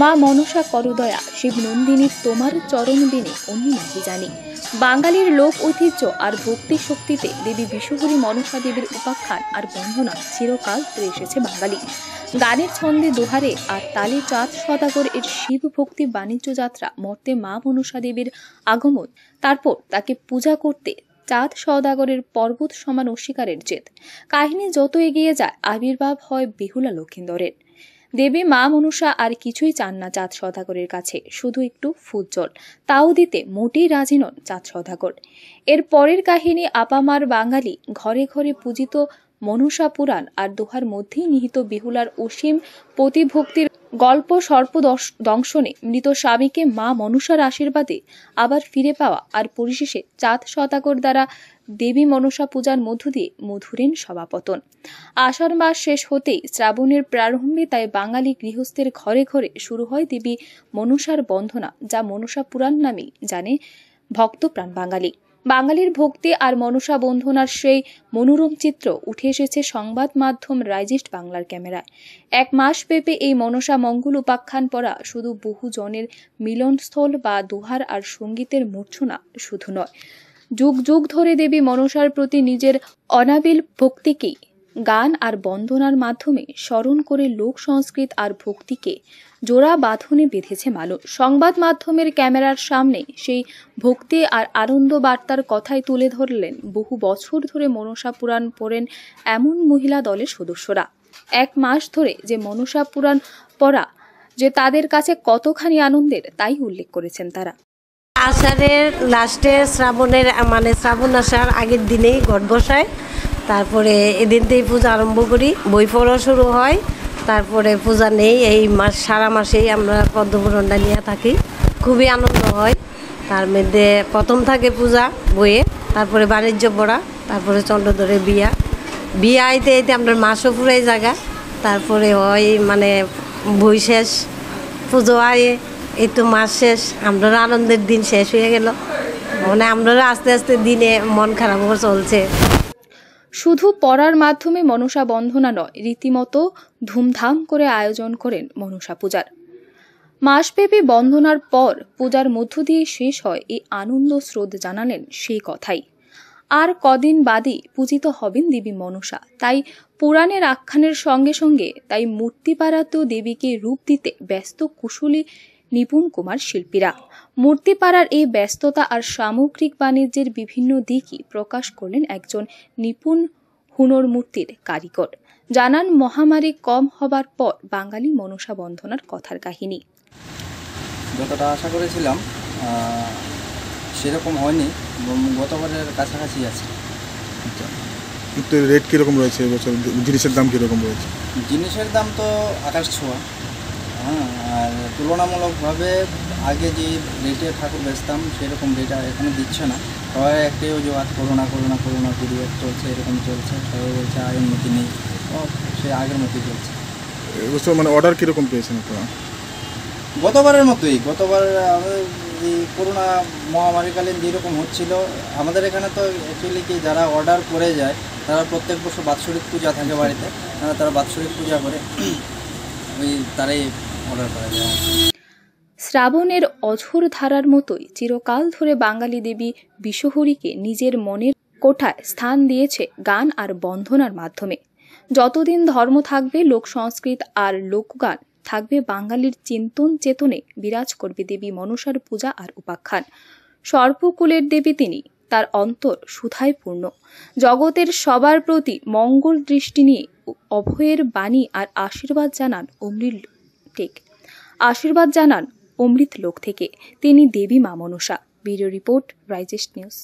মা মনসা করদয়া নন্দিনী তোমার চরণ দিনে অন্য নাহি জানি বাঙালির লোক ঐতিহ্য আর ভক্তি শক্তিতে দেবী বিশ্বহরী মনসা দেবীর উপাখ্যান আর বন্ধনা চিরকাল ধরে এসেছে বাঙালি গানের ছন্দে দোহারে আর তালে চাঁদ সদাগর এর শিব ভক্তি বাণিজ্য যাত্রা মর্তে মা মনসা দেবীর আগমন তারপর তাকে পূজা করতে চাঁদ সদাগরের পর্বত সমান অস্বীকারের জেদ কাহিনী যত এগিয়ে যায় আবির্ভাব হয় বেহুলা লক্ষিন্দরের দেবী মা মনুষা আর কিছুই চান না চাঁদ সদাগরের কাছে শুধু একটু ফুলজল তাও দিতে মোটেই রাজি নন চাঁদ সদাগর এর পরের কাহিনী আপামার বাঙালি ঘরে ঘরে পূজিত মনুষা পুরাণ আর দোহার মধ্যেই নিহিত বিহুলার অসীম প্রতিভক্তির গল্প সর্প দংশনে মৃত স্বামীকে মা মনুষার আশীর্বাদে আবার ফিরে পাওয়া আর পরিশেষে চাঁদ শতাকর দ্বারা দেবী মনসা পূজার মধ্য দিয়ে মধুরেন সভাপতন আষাঢ় মাস শেষ হতেই শ্রাবণের প্রারম্ভে তাই বাঙালি গৃহস্থের ঘরে ঘরে শুরু হয় দেবী মনুষার বন্ধনা যা মনসা পুরাণ নামে জানে ভক্ত প্রাণ বাঙালি বাঙালির ভক্তি আর মনসা বন্ধনার সেই মনোরম চিত্র উঠে এসেছে সংবাদ মাধ্যম রাইজিস্ট বাংলার ক্যামেরায় এক মাস পেপে এই মনসা মঙ্গল উপাখ্যান পড়া শুধু বহু জনের মিলনস্থল বা দোহার আর সঙ্গীতের মূর্ছনা শুধু নয় যুগ যুগ ধরে দেবী মনসার প্রতি নিজের অনাবিল ভক্তিকেই গান আর বন্দনার মাধ্যমে স্মরণ করে লোক সংস্কৃত আর ভক্তিকে জোড়া বাঁধনে বেঁধেছে মানুষ সংবাদ মাধ্যমের ক্যামেরার সামনে সেই ভক্তি আর আনন্দ বার্তার কথাই তুলে ধরলেন বহু বছর ধরে মনসা পুরাণ পড়েন এমন মহিলা দলের সদস্যরা এক মাস ধরে যে মনসা পুরাণ পড়া যে তাদের কাছে কতখানি আনন্দের তাই উল্লেখ করেছেন তারা আষাঢ়ের লাস্টে শ্রাবণের মানে শ্রাবণ আষাঢ় আগের দিনেই ঘট বসায় তারপরে এদিন থেকেই পূজা আরম্ভ করি বই পড়া শুরু হয় তারপরে পূজা নেই এই মাস সারা মাসেই আমরা পদ্মপুরণটা নিয়ে থাকি খুবই আনন্দ হয় তার মধ্যে প্রথম থাকে পূজা বইয়ে তারপরে বাণিজ্য পড়া তারপরে চন্দ্রধরে বিয়া বিয়া আইতে আইতে আমরা মাসও পুরাই জায়গা তারপরে হয় মানে বই শেষ পুজো আয়ে এই তো মাস শেষ আমরারও আনন্দের দিন শেষ হয়ে গেল মানে আমরারও আস্তে আস্তে দিনে মন খারাপও চলছে শুধু পড়ার মাধ্যমে মনসা বন্ধনা নয় রীতিমতো ধুমধাম করে আয়োজন করেন মনসা পূজার মাসব্যাপী বন্ধনার পর পূজার মধ্য দিয়ে শেষ হয় এই আনন্দ স্রোত জানালেন সেই কথাই আর কদিন বাদে পূজিত হবেন দেবী মনসা তাই পুরাণের আখ্যানের সঙ্গে সঙ্গে তাই মূর্তি দেবীকে রূপ দিতে ব্যস্ত কুশলী নিপুণ কুমার শিল্পীরা মূর্তিপাড়ার এই ব্যস্ততা আর সামগ্রিক বাণিজ্যের বিভিন্ন দিকই প্রকাশ করলেন একজন নিপুণ হুনর মূর্তির কারিগর জানান মহামারী কম হবার পর বাঙালি মনসা বন্ধনার কথার কাহিনী যতটা আশা করেছিলাম সেরকম হয়নি গতবারের কাছাকাছি আছে রেট কীরকম রয়েছে এবছর জিনিসের দাম কীরকম রয়েছে জিনিসের দাম তো আকাশ ছোঁয়া তুলনামূলকভাবে আগে যে রেটে ঠাকুর বেচতাম সেরকম রেট এখনও দিচ্ছে না সবাই একটাই অজুহাত করোনা করোনা করোনা পিরিয়ড চলছে এরকম চলছে সবাই বলছে আগের মতো নেই সে আগের মতোই চলছে এবছর মানে অর্ডার কীরকম পেয়েছেন আপনারা গতবারের মতোই গতবার এই করোনা মহামারীকালীন যেরকম হচ্ছিল আমাদের এখানে তো অ্যাকচুয়ালি কি যারা অর্ডার করে যায় তারা প্রত্যেক বছর বাৎসরিক পূজা থাকে বাড়িতে তারা বাৎসরিক পূজা করে ওই তারাই হ্যাঁ। শ্রাবণের অঝোর ধারার মতোই চিরকাল ধরে বাঙালি দেবী বিশহরীকে নিজের মনের কোঠায় স্থান দিয়েছে গান আর বন্ধনার মাধ্যমে যতদিন ধর্ম থাকবে লোক সংস্কৃত আর লোকগান থাকবে বাঙালির চিন্তন চেতনে বিরাজ করবে দেবী মনসার পূজা আর উপাখ্যান সর্বকুলের দেবী তিনি তার অন্তর সুধায় পূর্ণ জগতের সবার প্রতি মঙ্গল দৃষ্টি নিয়ে অভয়ের বাণী আর আশীর্বাদ জানান অমৃল ঠিক আশীর্বাদ জানান অমৃত লোক থেকে তিনি দেবী মা মনসা ভিডিও রিপোর্ট রাইজেস্ট নিউজ